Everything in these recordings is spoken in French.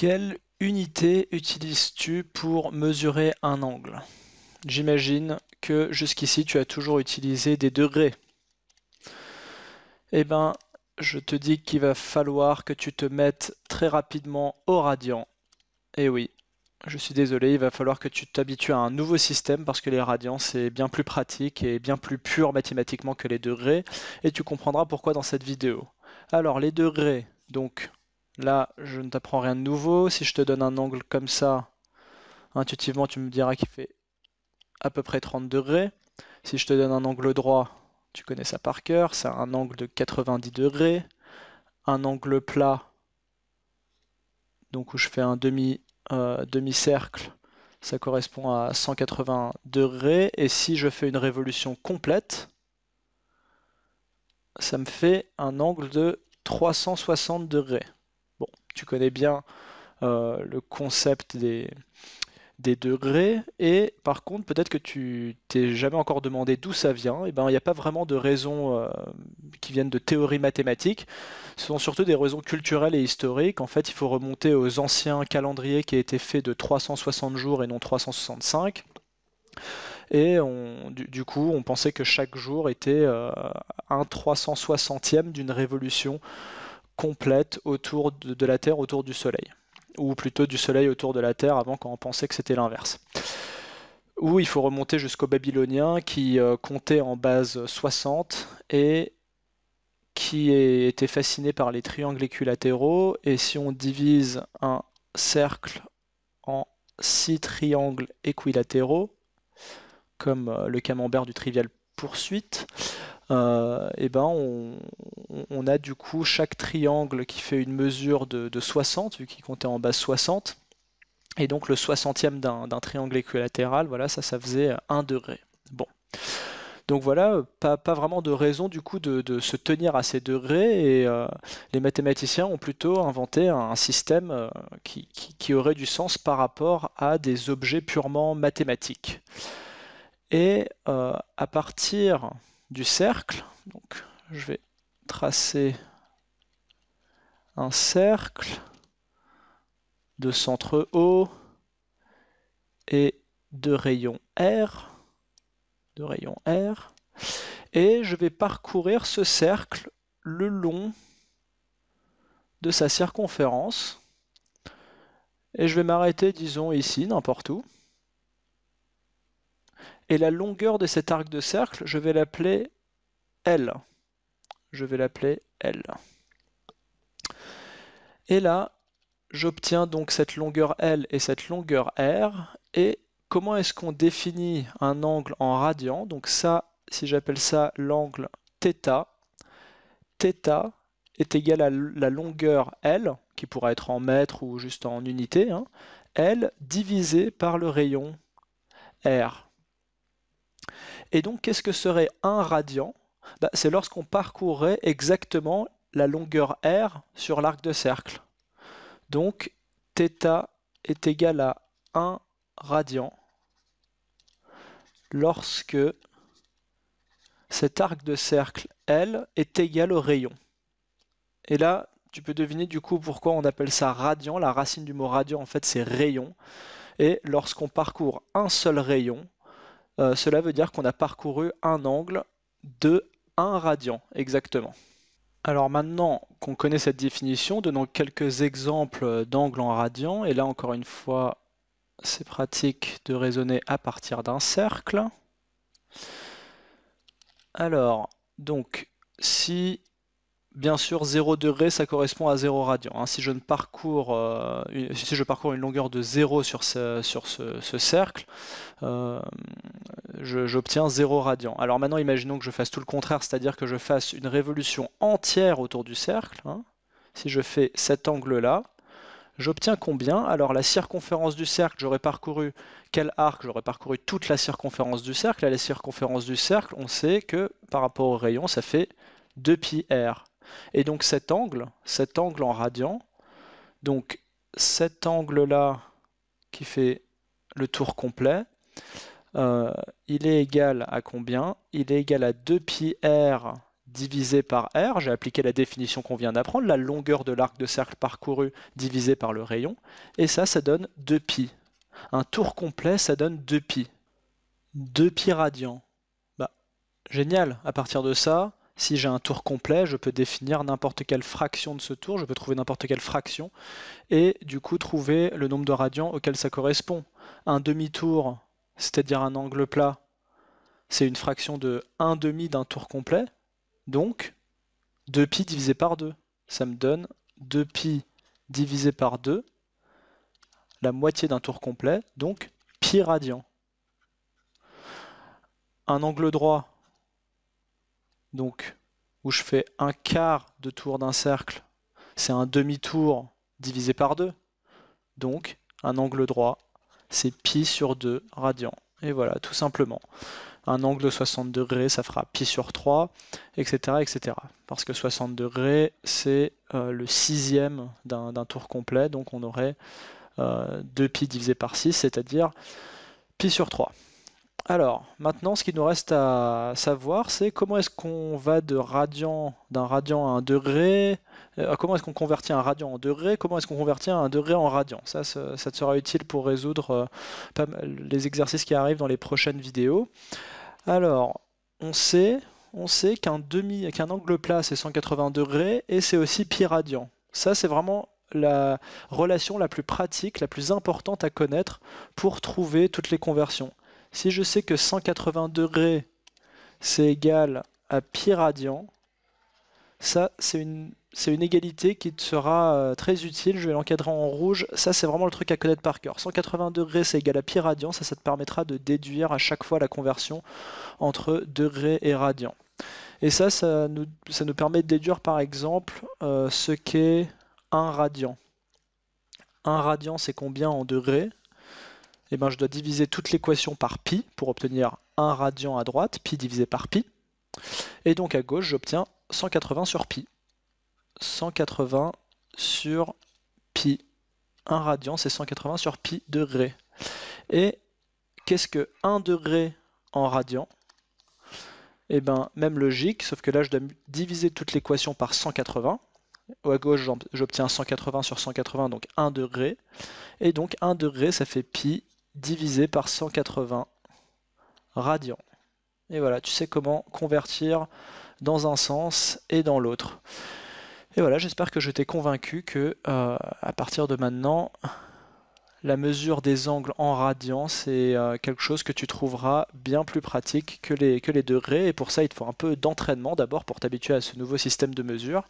Quelle unité utilises-tu pour mesurer un angle? J'imagine que jusqu'ici tu as toujours utilisé des degrés. Eh bien, je te dis qu'il va falloir que tu te mettes très rapidement au radian. Eh oui, je suis désolé, il va falloir que tu t'habitues à un nouveau système parce que les radians c'est bien plus pratique et bien plus pur mathématiquement que les degrés et tu comprendras pourquoi dans cette vidéo. Alors les degrés, donc Là, je ne t'apprends rien de nouveau. Si je te donne un angle comme ça, intuitivement, tu me diras qu'il fait à peu près 30 degrés. Si je te donne un angle droit, tu connais ça par cœur. C'est un angle de 90 degrés. Un angle plat, donc où je fais un demi, euh, demi-cercle, ça correspond à 180 degrés. Et si je fais une révolution complète, ça me fait un angle de 360 degrés tu connais bien euh, le concept des, des degrés et par contre peut-être que tu t'es jamais encore demandé d'où ça vient et eh ben il n'y a pas vraiment de raisons euh, qui viennent de théorie mathématiques ce sont surtout des raisons culturelles et historiques en fait il faut remonter aux anciens calendriers qui étaient faits de 360 jours et non 365 et on, du, coup on pensait que chaque jour était euh, un 360e d'une révolution complète autour de, la Terre, autour du Soleil. Ou plutôt du Soleil autour de la Terre avant quand on pensait que c'était l'inverse. Ou il faut remonter jusqu'aux Babyloniens qui euh, comptait en base 60 et qui était fasciné par les triangles équilatéraux. Et si on divise un cercle en six triangles équilatéraux, comme euh, le camembert du trivial poursuite, et euh, eh ben on, a du coup chaque triangle qui fait une mesure de, 60, vu qu'il comptait en base 60. Et donc le 60e d'un triangle équilatéral, voilà, ça, ça faisait 1 degré. Bon. Donc voilà, pas, vraiment de raison du coup de, se tenir à ces degrés et euh, les mathématiciens ont plutôt inventé un, système euh, qui, aurait du sens par rapport à des objets purement mathématiques. Et à partir du cercle. Donc je vais tracer un cercle de centre O et de rayon R, de rayon R, et je vais parcourir ce cercle le long de sa circonférence, et je vais m'arrêter, disons, ici, n'importe où. Et la longueur de cet arc de cercle, je vais l'appeler L. Je vais l'appeler L. Et là, j'obtiens donc cette longueur L et cette longueur R. Et comment est-ce qu'on définit un angle en radian Donc ça, si j'appelle ça l'angle θ, θ est égal à la longueur L, qui pourrait être en mètres ou juste en unité, hein, L divisé par le rayon R. Et donc, qu'est-ce que serait un radian bah, C'est lorsqu'on parcourrait exactement la longueur R sur l'arc de cercle. Donc, θ est égal à 1 radian lorsque cet arc de cercle L est égal au rayon. Et là, tu peux deviner du coup pourquoi on appelle ça radian. La racine du mot radiant, en fait, c'est rayon. Et lorsqu'on parcourt un seul rayon, euh, cela veut dire qu'on a parcouru un angle de 1 radian exactement. Alors maintenant qu'on connaît cette définition, donnons quelques exemples d'angles en radian. Et là encore une fois, c'est pratique de raisonner à partir d'un cercle. Alors, donc, si bien sûr 0 degré, ça correspond à 0 radian. Hein. si, je ne parcours, euh, une, longueur de 0 sur ce, cercle, euh, j'obtiens 0 radian. Alors maintenant, imaginons que je fasse tout le contraire, c'est-à-dire que je fasse une révolution entière autour du cercle. Hein. Si je fais cet angle-là, j'obtiens combien Alors la circonférence du cercle, j'aurais parcouru quel arc J'aurais parcouru toute la circonférence du cercle. À la circonférence du cercle, on sait que par rapport au rayon, ça fait 2πr. Et donc cet angle, cet angle en radian, donc cet angle-là qui fait le tour complet, euh, il est égal à combien Il est égal à 2pi r divisé par r. J'ai appliqué la définition qu'on vient d'apprendre, la longueur de l'arc de cercle parcouru divisé par le rayon. Et ça, ça donne 2pi. Un tour complet, ça donne 2pi. 2pi radian. Bah, génial. À partir de ça, si j'ai un tour complet, je peux définir n'importe quelle fraction de ce tour, je peux trouver n'importe quelle fraction, et du coup trouver le nombre de radians auquel ça correspond. Un demi-tour c'est-à-dire un angle plat, c'est une fraction de 1 demi d'un tour complet. Donc, 2pi divisé par 2. Ça me donne 2pi divisé par 2, la moitié d'un tour complet, donc pi radian. Un angle droit, donc où je fais un quart de tour d'un cercle, c'est un demi-tour divisé par 2. Donc, un angle droit c'est pi sur 2 radian. Et voilà, tout simplement. Un angle de 60 degrés, ça fera pi sur 3, etc. etc. Parce que 60 degrés, c'est euh, le sixième d'un tour complet, donc on aurait 2 euh, pi divisé par 6, c'est-à-dire pi sur 3. Alors, maintenant, ce qu'il nous reste à savoir, c'est comment est-ce qu'on va de radian, d'un radian à un degré, euh, comment est-ce qu'on convertit un radian en degré, comment est-ce qu'on convertit un degré en radian. Ça, ça, te sera utile pour résoudre euh, les exercices qui arrivent dans les prochaines vidéos. Alors, on sait, qu'un demi, qu'un angle plat, c'est 180 degrés, et c'est aussi pi radian. Ça, c'est vraiment la relation la plus pratique, la plus importante à connaître pour trouver toutes les conversions. Si je sais que 180 c'est égal à pi radian, ça, c'est une, égalité qui te sera euh, très utile. Je vais l'encadrer en rouge. Ça, c'est vraiment le truc à connaître par cœur. 180 c'est égal à pi radian. Ça, ça te permettra de déduire à chaque fois la conversion entre degrés et radian. Et ça, ça nous, permet de déduire, par exemple, euh, ce qu'est un radian. Un radian, c'est combien en degrés et eh ben, je dois diviser toute l'équation par pi pour obtenir un radian à droite, pi divisé par pi. Et donc à gauche, j'obtiens 180 sur pi. 180 sur pi. un radian, c'est 180 sur pi degré, Et qu'est-ce que 1 degré en radian Et eh bien, même logique, sauf que là, je dois diviser toute l'équation par 180. À gauche, j'obtiens 180 sur 180, donc 1 degré. Et donc 1 degré, ça fait pi divisé par 180 radians. Et voilà, tu sais comment convertir dans un sens et dans l'autre. Et voilà, j'espère que je t'ai convaincu que euh, à partir de maintenant, la mesure des angles en radians c'est euh, quelque chose que tu trouveras bien plus pratique que les, que les degrés. Et pour ça, il te faut un peu d'entraînement d'abord pour t'habituer à ce nouveau système de mesure.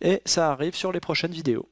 Et ça arrive sur les prochaines vidéos.